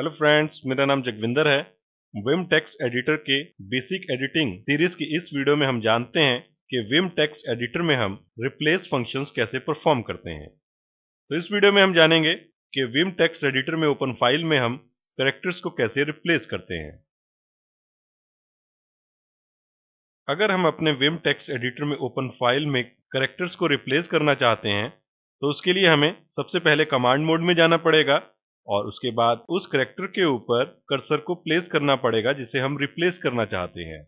hello friends मेरा नाम जगविंदर है विम टेक्स एडिटर के बेसिक एडिटिंग सीरीज की इस वीडियो में हम जानते हैं कि विम टेक्स एडिटर में हम रिप्लेस फंक्शंस कैसे परफॉर्म करते हैं तो इस वीडियो में हम जानेंगे कि विम टेक्स एडिटर में ओपन फाइल में हम करेक्टर्स को कैसे रिप्लेस करते हैं अगर हम अपने विम टेक्स एडिटर में ओपन फाइल में करेक्टर्स को रिप्लेस करना चाहते हैं तो उसके लिए हमें सबसे पहले कमांड मोड में जाना पड़ेगा और उसके बाद उस करेक्टर के ऊपर कर्सर को प्लेस करना पड़ेगा जिसे हम रिप्लेस करना चाहते हैं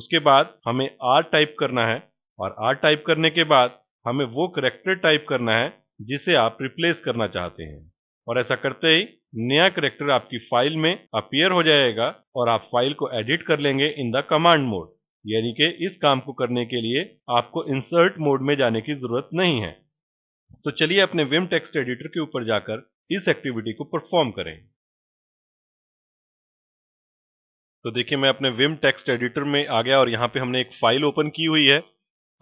उसके बाद हमें आर टाइप करना है और आर टाइप करने के बाद हमें वो करेक्टर टाइप करना है जिसे आप रिप्लेस करना चाहते हैं और ऐसा करते ही नया करेक्टर आपकी फाइल में अपीयर हो जाएगा और आप फाइल को एडिट कर लेंगे इन द कमांड मोड यानी कि इस काम को करने के लिए आपको इंसर्ट मोड में जाने की जरूरत नहीं है तो चलिए अपने विम टेक्स्ट एडिटर के ऊपर जाकर इस एक्टिविटी को परफॉर्म करें तो देखिए मैं अपने विम टेक्स्ट एडिटर में आ गया और यहां पे हमने एक फाइल ओपन की हुई है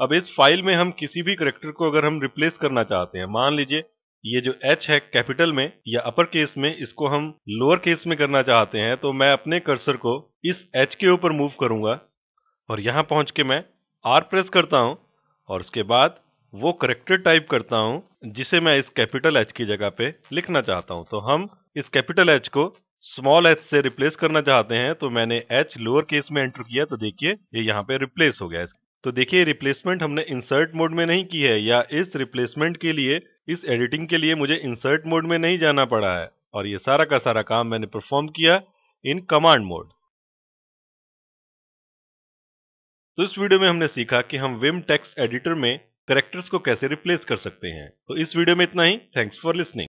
अब इस फाइल में हम किसी भी करेक्टर को अगर हम रिप्लेस करना चाहते हैं मान लीजिए ये जो एच है कैपिटल में या अपर केस में इसको हम लोअर केस में करना चाहते हैं तो मैं अपने कर्सर को इस एच के ऊपर मूव करूंगा और यहां पहुंच के मैं आर प्रेस करता हूं और उसके बाद वो करेक्टर टाइप करता हूँ जिसे मैं इस कैपिटल एच की जगह पे लिखना चाहता हूँ तो हम इस कैपिटल एच को स्मॉल एच से रिप्लेस करना चाहते हैं तो मैंने एच लोअर केस में एंटर किया तो देखिए ये यहाँ पे रिप्लेस हो गया तो देखिए रिप्लेसमेंट हमने इंसर्ट मोड में नहीं की है या इस रिप्लेसमेंट के लिए इस एडिटिंग के लिए मुझे इंसर्ट मोड में नहीं जाना पड़ा है और ये सारा का सारा काम मैंने परफॉर्म किया इन कमांड मोड तो इस वीडियो में हमने सीखा कि हम विम टेक्स्ट एडिटर में करेक्टर्स को कैसे रिप्लेस कर सकते हैं तो इस वीडियो में इतना ही थैंक्स फॉर लिसनिंग